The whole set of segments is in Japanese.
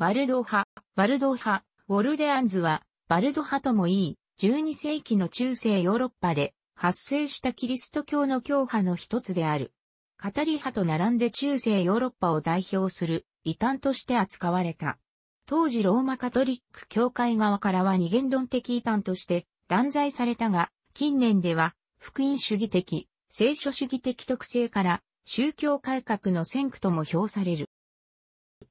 ワルド派、ワルド派、ウォルデアンズは、バルド派ともいい、12世紀の中世ヨーロッパで発生したキリスト教の教派の一つである。カタリ派と並んで中世ヨーロッパを代表する異端として扱われた。当時ローマカトリック教会側からは二元論的異端として断罪されたが、近年では福音主義的、聖書主義的特性から宗教改革の先駆とも評される。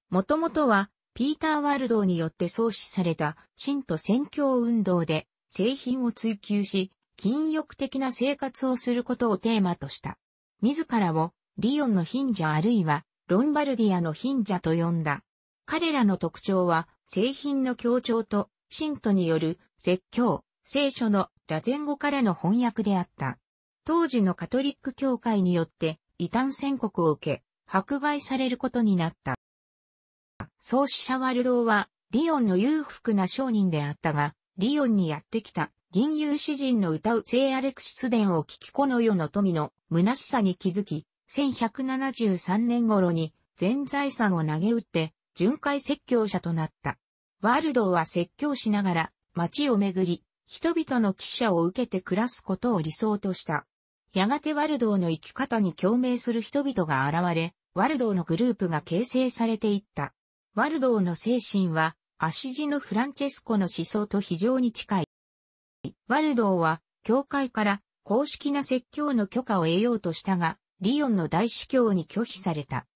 もともとはピーター・ワールドによって創始された、信徒宣教運動で、製品を追求し、禁欲的な生活をすることをテーマとした。自らを、リオンの貧者あるいは、ロンバルディアの貧者と呼んだ。彼らの特徴は、製品の強調と、信徒による、説教、聖書のラテン語からの翻訳であった。当時のカトリック教会によって、異端宣告を受け、迫害されることになった。創始者ワルドーは、リオンの裕福な商人であったが、リオンにやってきた、銀融詩人の歌う聖アレクシス伝を聞きこの世の富の虚しさに気づき、1173年頃に全財産を投げ打って、巡回説教者となった。ワルドーは説教しながら、街を巡り、人々の記者を受けて暮らすことを理想とした。やがてワルドーの生き方に共鳴する人々が現れ、ワルドーのグループが形成されていった。ワルドーの精神は、アシジのフランチェスコの思想と非常に近い。ワルドーは、教会から公式な説教の許可を得ようとしたが、リヨンの大司教に拒否された。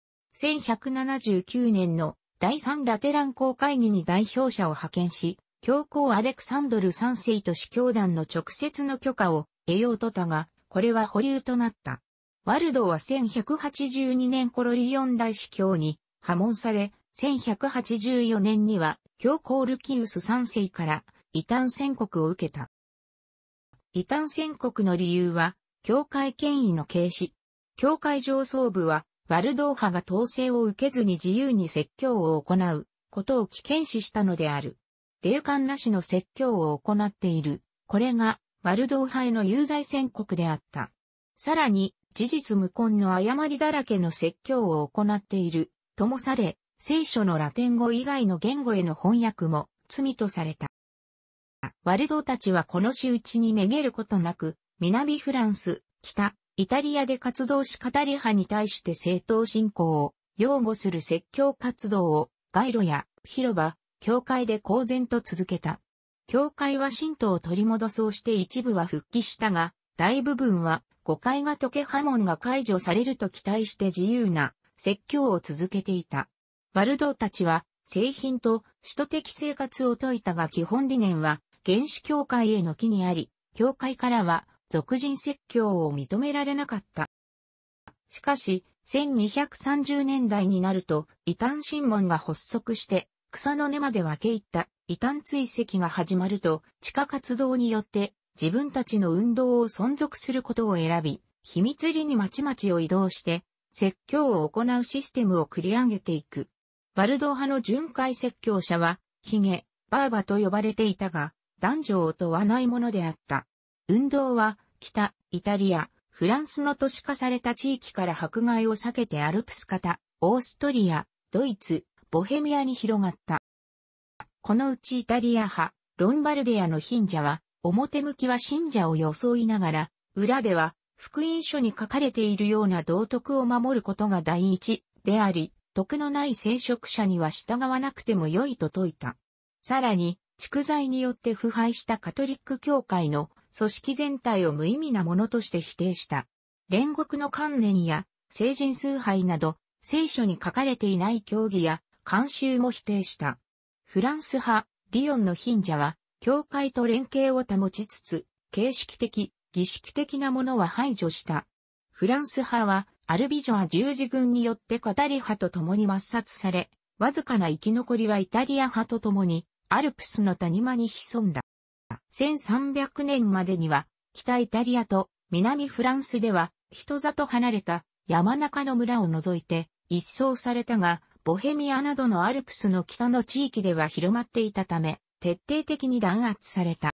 1179年の第3ラテラン公会議に代表者を派遣し、教皇アレクサンドル3世と司教団の直接の許可を得ようとたが、これは保留となった。ワルドーは1182年頃リヨン大司教に破門され、1184年には、教皇ルキウス3世から異端宣告を受けた。異端宣告の理由は、教会権威の軽視。教会上層部は、バルドーハが統制を受けずに自由に説教を行うことを危険視したのである。霊感なしの説教を行っている。これが、バルドーハへの有罪宣告であった。さらに、事実無根の誤りだらけの説教を行っている、ともされ、聖書のラテン語以外の言語への翻訳も罪とされた。ワルドたちはこの仕打ちにめげることなく、南フランス、北、イタリアで活動しカタリ派に対して政党信仰を擁護する説教活動を街路や広場、教会で公然と続けた。教会は信徒を取り戻そうして一部は復帰したが、大部分は誤解が解け波紋が解除されると期待して自由な説教を続けていた。バルドーたちは、製品と使徒的生活を説いたが基本理念は、原始教会への木にあり、教会からは、俗人説教を認められなかった。しかし、1230年代になると、異端新聞が発足して、草の根まで分け入った異端追跡が始まると、地下活動によって自分たちの運動を存続することを選び、秘密裏にまちまちを移動して、説教を行うシステムを繰り上げていく。バルドー派の巡回説教者は、ヒゲ、バーバと呼ばれていたが、男女を問わないものであった。運動は、北、イタリア、フランスの都市化された地域から迫害を避けてアルプス型、オーストリア、ドイツ、ボヘミアに広がった。このうちイタリア派、ロンバルデアの貧者は、表向きは信者を装いながら、裏では、福音書に書かれているような道徳を守ることが第一であり、徳のない聖職者には従わなくても良いと説いた。さらに、蓄財によって腐敗したカトリック教会の組織全体を無意味なものとして否定した。煉獄の観念や聖人崇拝など、聖書に書かれていない教義や慣習も否定した。フランス派、ディオンの貧者は、教会と連携を保ちつつ、形式的、儀式的なものは排除した。フランス派は、アルビジョは十字軍によってカタリ派と共に抹殺され、わずかな生き残りはイタリア派と共に、アルプスの谷間に潜んだ。1300年までには、北イタリアと南フランスでは、人里離れた山中の村を除いて、一掃されたが、ボヘミアなどのアルプスの北の地域では広まっていたため、徹底的に弾圧された。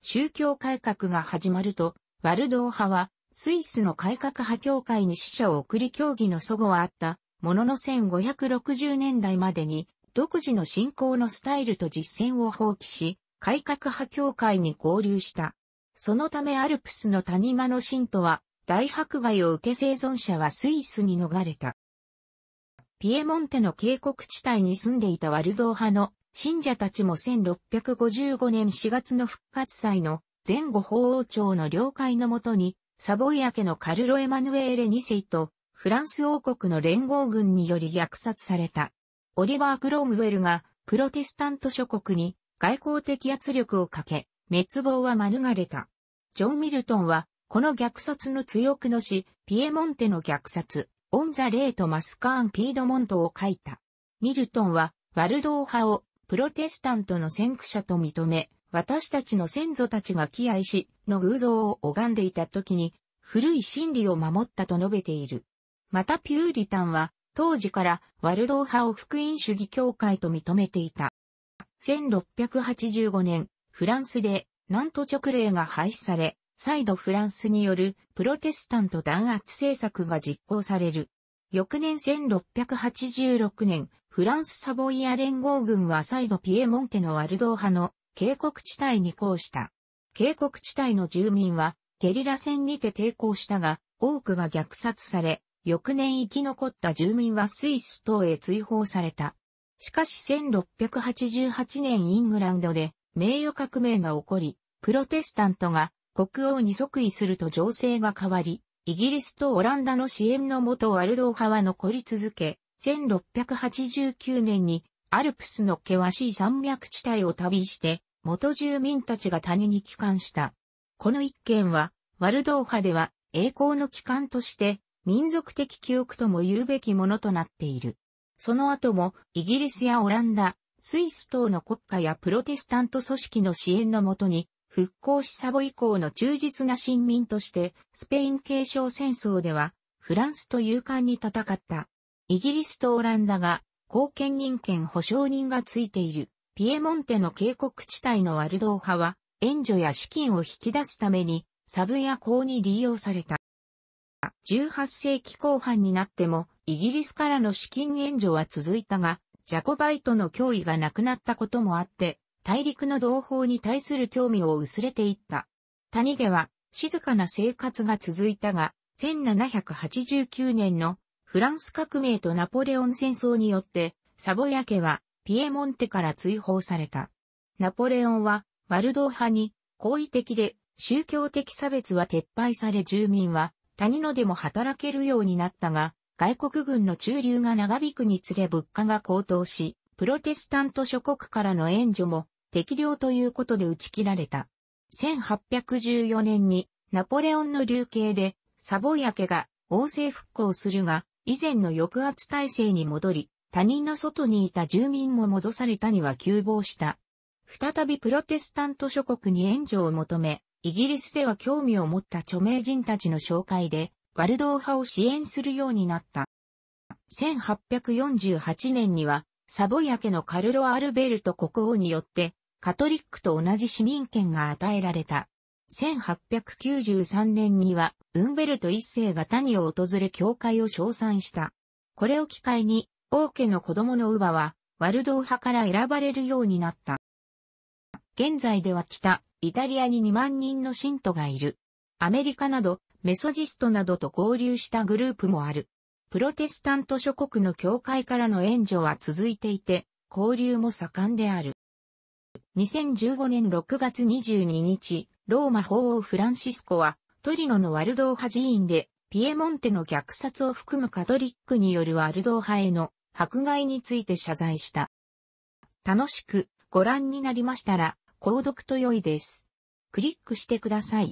宗教改革が始まると、ワルドー派はスイスの改革派協会に死者を送り協議の祖語はあった、ものの1560年代までに、独自の信仰のスタイルと実践を放棄し、改革派協会に合流した。そのためアルプスの谷間の信徒は、大迫害を受け生存者はスイスに逃れた。ピエモンテの渓谷地帯に住んでいたワルドー派の信者たちも1655年4月の復活祭の前後法王庁の了解のもとにサボイア家のカルロ・エマヌエーレ2世と、フランス王国の連合軍により虐殺された。オリバー・クロームウェルが、プロテスタント諸国に、外交的圧力をかけ、滅亡は免れた。ジョン・ミルトンは、この虐殺の強くのし、ピエモンテの虐殺、オン・ザ・レート・マスカーン・ピードモントを書いた。ミルトンは、ワルドー派を、プロテスタントの先駆者と認め、私たちの先祖たちが喜愛し、の偶像を拝んでいた時に、古い真理を守ったと述べている。またピューリタンは、当時からワルドー派を福音主義教会と認めていた。1685年、フランスで、なんと直令が廃止され、再度フランスによるプロテスタント弾圧政策が実行される。翌年1686年、フランスサボイア連合軍は再度ピエモンテのワルドー派の渓谷地帯に降した。渓谷地帯の住民は、ゲリラ戦にて抵抗したが、多くが虐殺され、翌年生き残った住民はスイス等へ追放された。しかし1688年イングランドで名誉革命が起こり、プロテスタントが国王に即位すると情勢が変わり、イギリスとオランダの支援のもとワルドー派は残り続け、1689年にアルプスの険しい山脈地帯を旅して、元住民たちが谷に帰還した。この一件は、ワルドーハでは栄光の帰還として、民族的記憶とも言うべきものとなっている。その後も、イギリスやオランダ、スイス等の国家やプロテスタント組織の支援のもとに、復興しサボ以降の忠実な臣民として、スペイン継承戦争では、フランスと勇敢に戦った。イギリスとオランダが後見人権保証人がついている、ピエモンテの渓谷地帯のワルドー派は、援助や資金を引き出すために、サブや港に利用された。18世紀後半になっても、イギリスからの資金援助は続いたが、ジャコバイトの脅威がなくなったこともあって、大陸の同胞に対する興味を薄れていった。谷では、静かな生活が続いたが、1789年のフランス革命とナポレオン戦争によって、サボヤ家はピエモンテから追放された。ナポレオンはワルドー派に好意的で宗教的差別は撤廃され住民は谷野のでも働けるようになったが、外国軍の駐留が長引くにつれ物価が高騰し、プロテスタント諸国からの援助も適量ということで打ち切られた。1814年にナポレオンの流刑でサボヤ家が王政復興するが、以前の抑圧体制に戻り、他人の外にいた住民も戻されたには急防した。再びプロテスタント諸国に援助を求め、イギリスでは興味を持った著名人たちの紹介で、ワルドー派を支援するようになった。1848年には、サボヤ家のカルロ・アルベルト国王によって、カトリックと同じ市民権が与えられた。1893年には、ウンベルト一世が谷を訪れ教会を称賛した。これを機会に、王家の子供の乳母は、ワルドー派から選ばれるようになった。現在では北、イタリアに2万人の信徒がいる。アメリカなど、メソジストなどと合流したグループもある。プロテスタント諸国の教会からの援助は続いていて、交流も盛んである。2015年6月22日、ローマ法王フランシスコは、トリノのワルドーハ寺院で、ピエモンテの虐殺を含むカトリックによるワルドーハへの迫害について謝罪した。楽しくご覧になりましたら、購読と良いです。クリックしてください。